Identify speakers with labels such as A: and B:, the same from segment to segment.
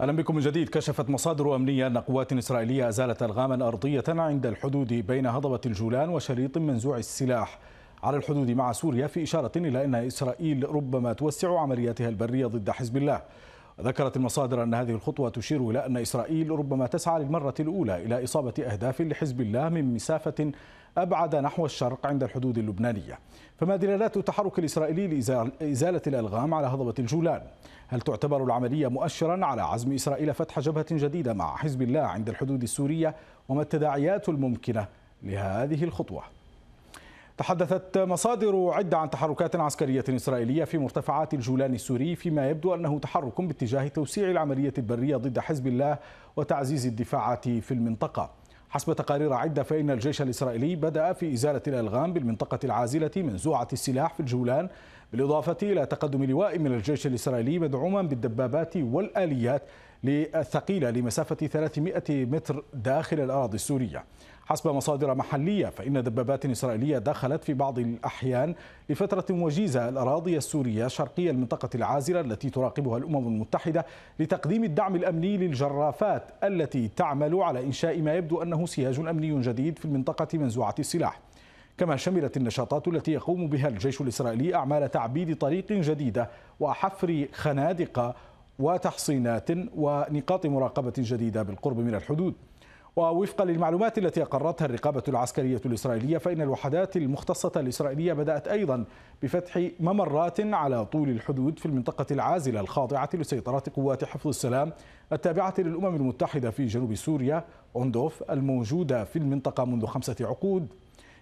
A: اهلا بكم من جديد كشفت مصادر امنيه ان قوات اسرائيليه ازالت الغاما ارضيه عند الحدود بين هضبه الجولان وشريط منزوع السلاح على الحدود مع سوريا في اشاره الى ان اسرائيل ربما توسع عملياتها البريه ضد حزب الله ذكرت المصادر أن هذه الخطوة تشير إلى أن إسرائيل ربما تسعى للمرة الأولى إلى إصابة أهداف لحزب الله من مسافة أبعد نحو الشرق عند الحدود اللبنانية فما دلالات التحرك الإسرائيلي لإزالة الألغام على هضبة الجولان؟ هل تعتبر العملية مؤشرا على عزم إسرائيل فتح جبهة جديدة مع حزب الله عند الحدود السورية وما التداعيات الممكنة لهذه الخطوة؟ تحدثت مصادر عدة عن تحركات عسكرية إسرائيلية في مرتفعات الجولان السوري فيما يبدو أنه تحرك باتجاه توسيع العملية البرية ضد حزب الله وتعزيز الدفاعات في المنطقة حسب تقارير عدة فإن الجيش الإسرائيلي بدأ في إزالة الألغام بالمنطقة العازلة منزوعة السلاح في الجولان بالإضافة إلى تقدم لواء من الجيش الإسرائيلي مدعوما بالدبابات والآليات الثقيلة لمسافة 300 متر داخل الأراضي السورية حسب مصادر محلية فإن دبابات إسرائيلية دخلت في بعض الأحيان لفترة وجيزة الأراضي السورية شرقي المنطقة العازلة التي تراقبها الأمم المتحدة لتقديم الدعم الأمني للجرافات التي تعمل على إنشاء ما يبدو أنه سياج أمني جديد في المنطقة منزوعة السلاح كما شملت النشاطات التي يقوم بها الجيش الإسرائيلي أعمال تعبيد طريق جديدة وحفر خنادق وتحصينات ونقاط مراقبة جديدة بالقرب من الحدود ووفقا للمعلومات التي أقرتها الرقابة العسكرية الإسرائيلية فإن الوحدات المختصة الإسرائيلية بدأت أيضا بفتح ممرات على طول الحدود في المنطقة العازلة الخاضعة لسيطرة قوات حفظ السلام التابعة للأمم المتحدة في جنوب سوريا أوندوف الموجودة في المنطقة منذ خمسة عقود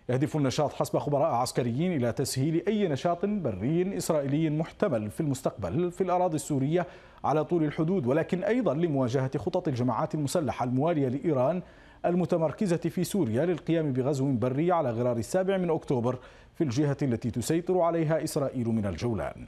A: يهدف النشاط حسب خبراء عسكريين إلى تسهيل أي نشاط بري إسرائيلي محتمل في المستقبل في الأراضي السورية على طول الحدود ولكن أيضا لمواجهة خطط الجماعات المسلحة الموالية لإيران المتمركزة في سوريا للقيام بغزو بري على غرار السابع من أكتوبر في الجهة التي تسيطر عليها إسرائيل من الجولان.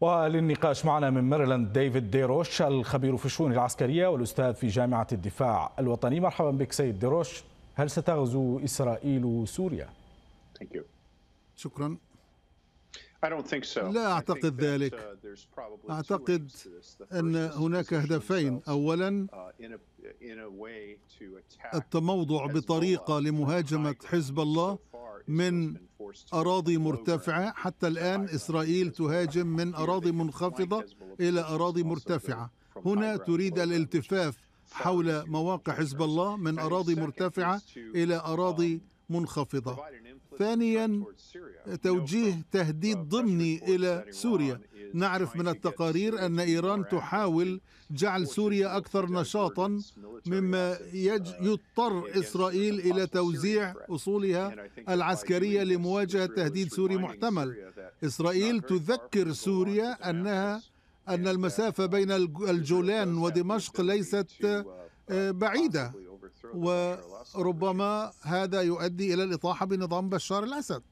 A: وللنقاش معنا من ميريلاند ديفيد ديروش الخبير في الشؤون العسكرية والأستاذ في جامعة الدفاع الوطني مرحبا بك سيد ديروش هل ستغزو إسرائيل سوريا؟ شكرا
B: لا أعتقد ذلك uh, أعتقد أن هناك هدفين أولا uh, التموضع بطريقة
C: لمهاجمة حزب الله من أراضي مرتفعة حتى الآن إسرائيل تهاجم من أراضي منخفضة إلى أراضي مرتفعة هنا تريد الالتفاف حول مواقع حزب الله من أراضي مرتفعة إلى أراضي منخفضة ثانيا توجيه تهديد ضمني إلى سوريا نعرف من التقارير أن إيران تحاول جعل سوريا أكثر نشاطا مما يج... يضطر إسرائيل إلى توزيع أصولها العسكرية لمواجهة تهديد سوري محتمل إسرائيل تذكر سوريا أنها أن المسافة بين الجولان ودمشق ليست آه، بعيدة وربما هذا يؤدي إلى الإطاحة بنظام بشار الأسد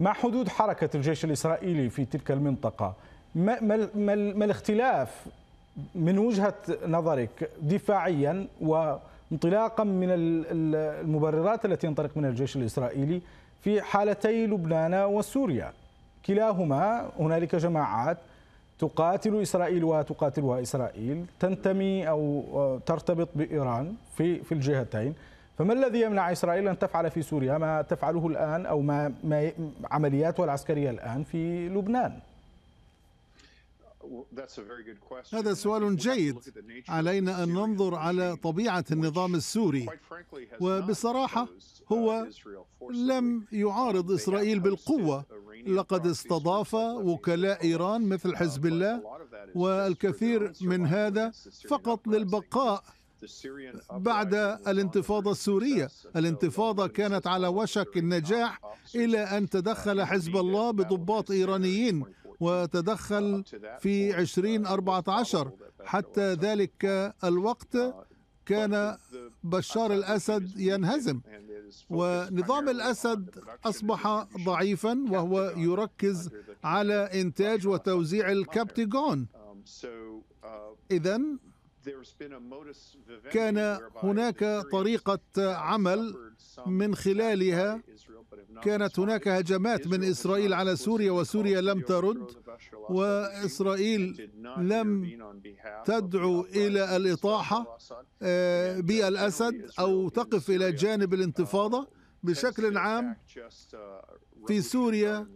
C: مع
A: حدود حركة الجيش الإسرائيلي في تلك المنطقة ما, ما, ما, ما الاختلاف من وجهة نظرك دفاعيا وانطلاقا من المبررات التي ينطلق منها الجيش الإسرائيلي في حالتي لبنان وسوريا كلاهما هنالك جماعات تقاتل إسرائيل وتقاتلها إسرائيل تنتمي أو ترتبط بإيران في في الجهتين فما الذي يمنع إسرائيل أن تفعل في سوريا ما تفعله الآن أو ما, ما عملياتها
C: العسكرية الآن في لبنان؟
B: هذا سؤال جيد علينا
C: ان ننظر على طبيعه النظام السوري وبصراحه uh, هو لم يعارض اسرائيل بالقوه لقد استضاف وكلاء ايران مثل حزب الله والكثير من هذا فقط للبقاء بعد الانتفاضة السورية الانتفاضة كانت على وشك النجاح إلى أن تدخل آه، حزب الله بضباط إيرانيين وتدخل آه، في 2014 uh, حتى uh, ذلك uh, الوقت كان بشار الأسد ينهزم ونظام الأسد أصبح ضعيفا وهو يركز على إنتاج وتوزيع um, الكابتيجون um, إذا كان هناك طريقة عمل من خلالها كانت هناك هجمات من إسرائيل على سوريا وسوريا لم ترد وإسرائيل لم تدعو إلى الإطاحة آه، uh, بالأسد أو تقف إلى جانب uh, الانتفاضة بشكل عام
B: uh, في سوريا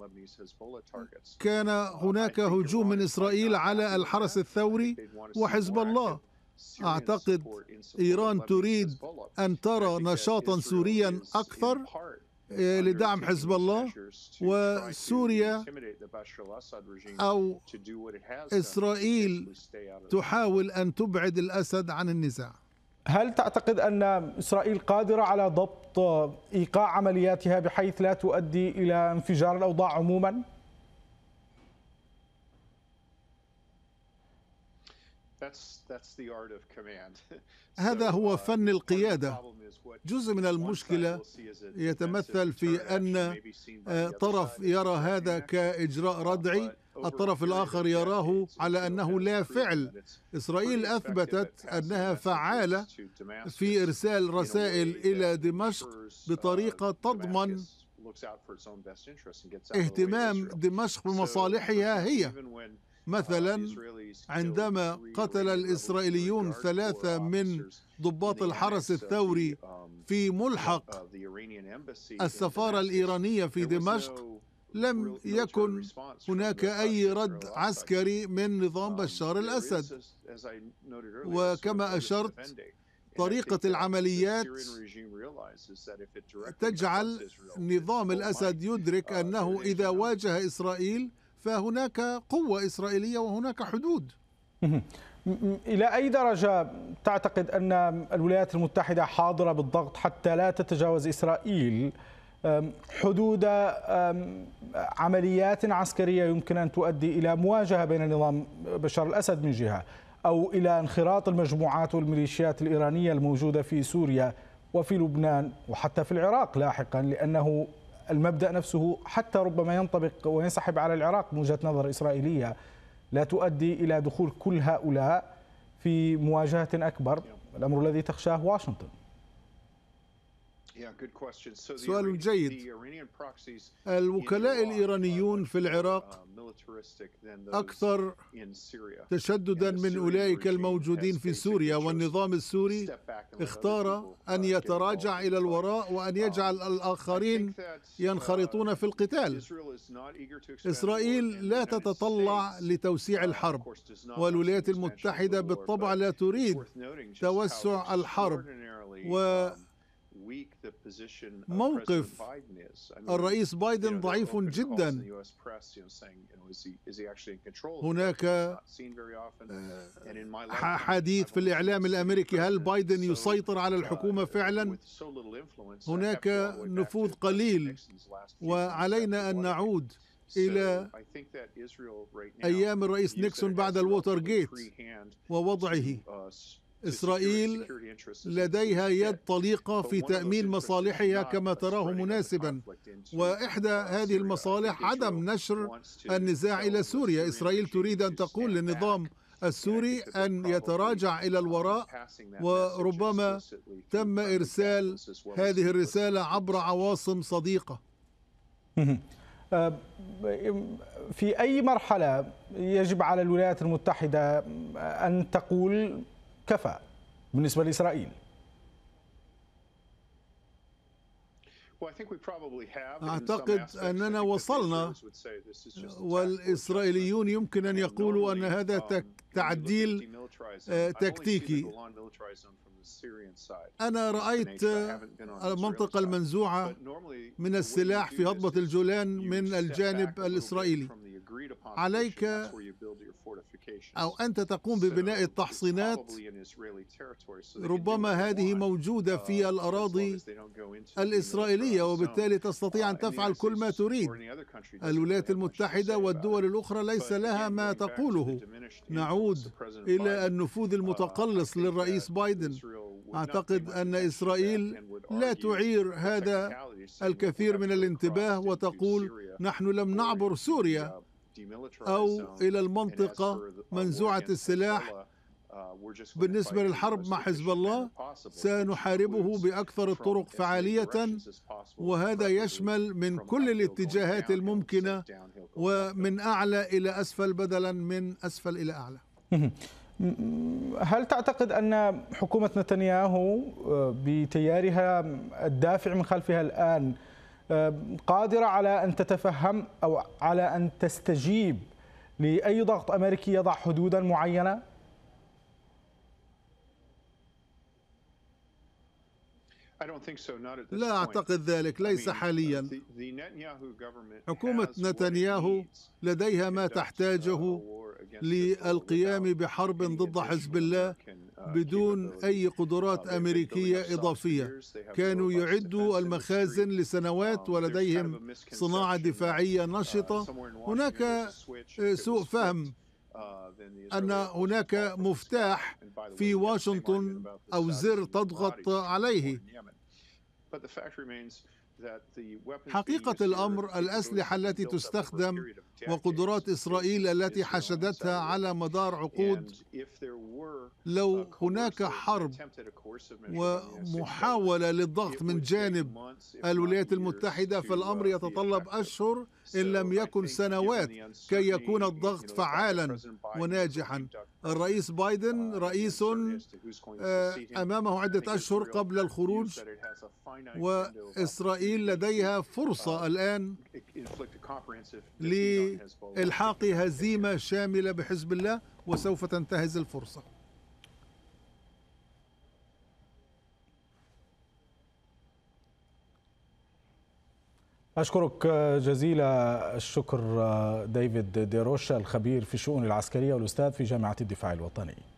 C: كان هناك هجوم من إسرائيل على الحرس الثوري وحزب الله اعتقد ايران تريد ان ترى نشاطا سوريا اكثر آه، لدعم حزب الله وسوريا او اسرائيل تحاول ان تبعد الاسد عن النزاع هل تعتقد ان اسرائيل
A: قادره على ضبط ايقاع عملياتها بحيث لا تؤدي الى انفجار الاوضاع عموما؟
B: هذا هو uh, فن القيادة جزء
C: من المشكلة يتمثل في أن آه، طرف يرى هذا كإجراء uh, ردعي الطرف الآخر يراه على أنه لا فعل إسرائيل أثبتت أنها فعالة في إرسال رسائل إلى دمشق uh, بطريقة تضمن
B: اهتمام دمشق بمصالحها هي مثلا uh,
C: عندما قتل الإسرائيليون ثلاثة من ضباط الحرس الثوري um, في ملحق
B: uh, السفارة
C: الإيرانية في دمشق لم يكن هناك أي رد عسكري من نظام um, بشار الأسد
B: وكما أشرت طريقة العمليات تجعل
C: نظام الأسد يدرك uh, أنه إذا واجه إسرائيل فهناك قوة إسرائيلية وهناك حدود
A: إلى أي درجة تعتقد أن الولايات المتحدة حاضرة بالضغط حتى لا تتجاوز إسرائيل حدود عمليات عسكرية يمكن أن تؤدي إلى مواجهة بين نظام بشار الأسد من جهة أو إلى انخراط المجموعات والميليشيات الإيرانية الموجودة في سوريا وفي لبنان وحتى في العراق لاحقا لأنه المبدا نفسه حتى ربما ينطبق وينسحب على العراق من وجهه نظر اسرائيليه لا تؤدي الى دخول كل هؤلاء في مواجهه اكبر الامر الذي تخشاه واشنطن
B: سؤال جيد الوكلاء الإيرانيون في uh, العراق uh, أكثر
C: تشددا من أولئك الموجودين في سوريا والنظام السوري اختار uh, أن يتراجع إلى الوراء وأن um, يجعل الآخرين ينخرطون في القتال إسرائيل لا تتطلع لتوسيع الحرب والولايات المتحدة بالطبع لا تريد توسع الحرب
B: و um, موقف الرئيس بايدن ضعيف جدا هناك آه،
C: حديث في الإعلام الأمريكي هل بايدن يسيطر على uh, الحكومة فعلا
B: هناك
C: نفوذ قليل وعلينا أن نعود إلى
B: أيام الرئيس نيكسون بعد الووتر جيت
C: ووضعه uh, إسرائيل لديها يد طليقة في تأمين مصالحها كما تراه مناسبا وإحدى uh, هذه المصالح عدم نشر النزاع إلى سوريا إسرائيل تريد أن تقول للنظام السوري أن يتراجع إلى الوراء وربما تم إرسال هذه الرسالة عبر عواصم صديقة آه،
A: في أي مرحلة يجب على الولايات المتحدة أن تقول كفى بالنسبة لإسرائيل
B: أعتقد أننا وصلنا والإسرائيليون يمكن أن يقولوا أن هذا um, تعديل آه، تكتيكي أنا رأيت آه، المنطقة المنزوعة من السلاح في هضبة الجولان من الجانب الإسرائيلي عليك أو أنت تقوم ببناء التحصينات ربما هذه
C: موجودة uh, في الأراضي الإسرائيلية وبالتالي تستطيع uh, أن تفعل كل ما تريد الولايات المتحدة والدول الأخرى ليس لها ما تقوله نعود إلى النفوذ uh, المتقلص للرئيس بايدن أعتقد أن إسرائيل لا تعير هذا الكثير من الانتباه وتقول نحن لم نعبر سوريا أو إلى المنطقة uh, منزوعة السلاح uh, بالنسبة للحرب مع حزب الله سنحاربه بأكثر الطرق فعالية وهذا يشمل من كل الاتجاهات الممكنة ومن أعلى إلى أسفل بدلا من أسفل إلى أعلى
A: هل تعتقد أن حكومة نتنياهو آه، بتيارها الدافع من خلفها الآن قادرة على أن تتفهم أو على أن تستجيب لأي ضغط أمريكي يضع حدودا معينة
B: لا أعتقد ذلك ليس uh, حاليا حكومة
C: نتنياهو لديها ما uh, تحتاجه للقيام بحرب ضد حزب الله uh, بدون أي قدرات أمريكية إضافية كانوا يعدوا المخازن لسنوات um, ولديهم صناعة دفاعية نشطة هناك آه، سوء فهم أن هناك مفتاح في واشنطن أو زر تضغط عليه حقيقة الأمر الأسلحة التي تستخدم وقدرات إسرائيل التي حشدتها على مدار عقود
B: لو uh, هناك حرب ومحاولة
C: للضغط من جانب الولايات المتحدة uh, فالأمر يتطلب أشهر إن لم يكن سنوات كي يكون الضغط فعالا وناجحا uh, الرئيس بايدن uh, رئيس uh, أمامه عدة أشهر قبل الخروج
B: وإسرائيل
C: لديها فرصة الآن لإلحاق هزيمة شاملة بحزب الله وسوف تنتهز الفرصة
A: أشكرك جزيل الشكر آه، ديفيد ديروشا الخبير في الشؤون العسكرية والأستاذ في جامعة الدفاع الوطني